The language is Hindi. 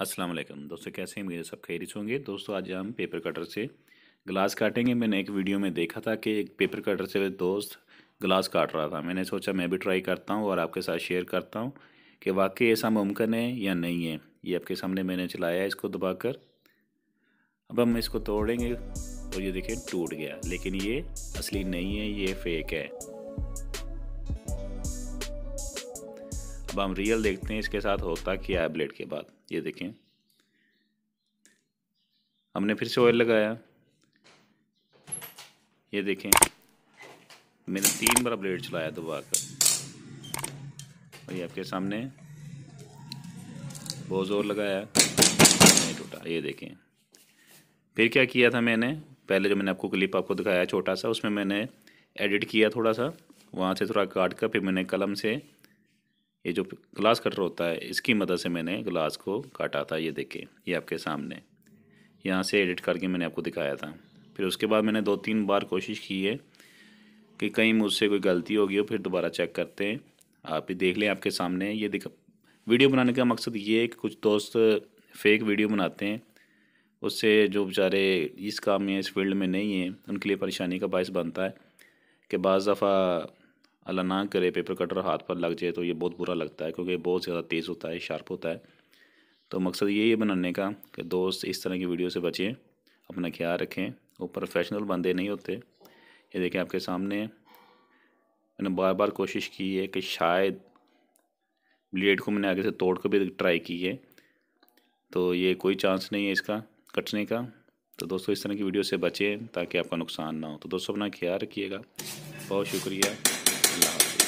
अस्सलाम वालेकुम दोस्तों कैसे हैं मेरे सब खैरिश होंगे दोस्तों आज हम पेपर कटर से ग्लास काटेंगे मैंने एक वीडियो में देखा था कि एक पेपर कटर से दोस्त ग्लास काट रहा था मैंने सोचा मैं भी ट्राई करता हूँ और आपके साथ शेयर करता हूँ कि वाकई ऐसा मुमकिन है या नहीं है ये आपके सामने मैंने चलाया है इसको दबा कर अब हम इसको तोड़ेंगे और तो ये देखिए टूट गया लेकिन ये असली नहीं है ये फेक है अब हम रियल देखते हैं इसके साथ होता क्या है ब्लेड के बाद ये देखें हमने फिर से ऑयल लगाया ये देखें मैंने तीन बार ब्लेड चलाया दबा कर और ये आपके सामने बहुत ज़ोर लगाया नहीं टूटा ये देखें फिर क्या किया था मैंने पहले जो मैंने आपको क्लिप आपको दिखाया छोटा सा उसमें मैंने एडिट किया थोड़ा सा वहाँ से थोड़ा काट कर फिर मैंने कलम से ये जो ग्लास कटर होता है इसकी मदद से मैंने ग्लास को काटा था ये देखें ये आपके सामने यहाँ से एडिट करके मैंने आपको दिखाया था फिर उसके बाद मैंने दो तीन बार कोशिश की है कि कहीं मुझसे कोई गलती होगी हो फिर दोबारा चेक करते हैं आप भी देख लें आपके सामने ये दिखा वीडियो बनाने का मकसद ये है कि कुछ दोस्त फेक वीडियो बनाते हैं उससे जो बेचारे इस काम में इस फील्ड में नहीं हैं उनके लिए परेशानी का बायस बनता है कि बज़ दफ़ा अल्लाह ना करे पेपर कटर हाथ पर लग जाए तो ये बहुत बुरा लगता है क्योंकि बहुत ज़्यादा तेज़ होता है शार्प होता है तो मकसद यही है बनाने का कि दोस्त इस तरह की वीडियो से बचें अपना ख्याल रखें वो प्रोफेशनल बंदे नहीं होते ये देखें आपके सामने मैंने बार बार कोशिश की है कि शायद ब्लेड को मैंने आगे से तोड़ कर भी ट्राई की है तो ये कोई चांस नहीं है इसका कटने का तो दोस्तों इस तरह की वीडियो से बचें ताकि आपका नुकसान ना हो तो दोस्तों अपना ख्याल रखिएगा बहुत शुक्रिया love you.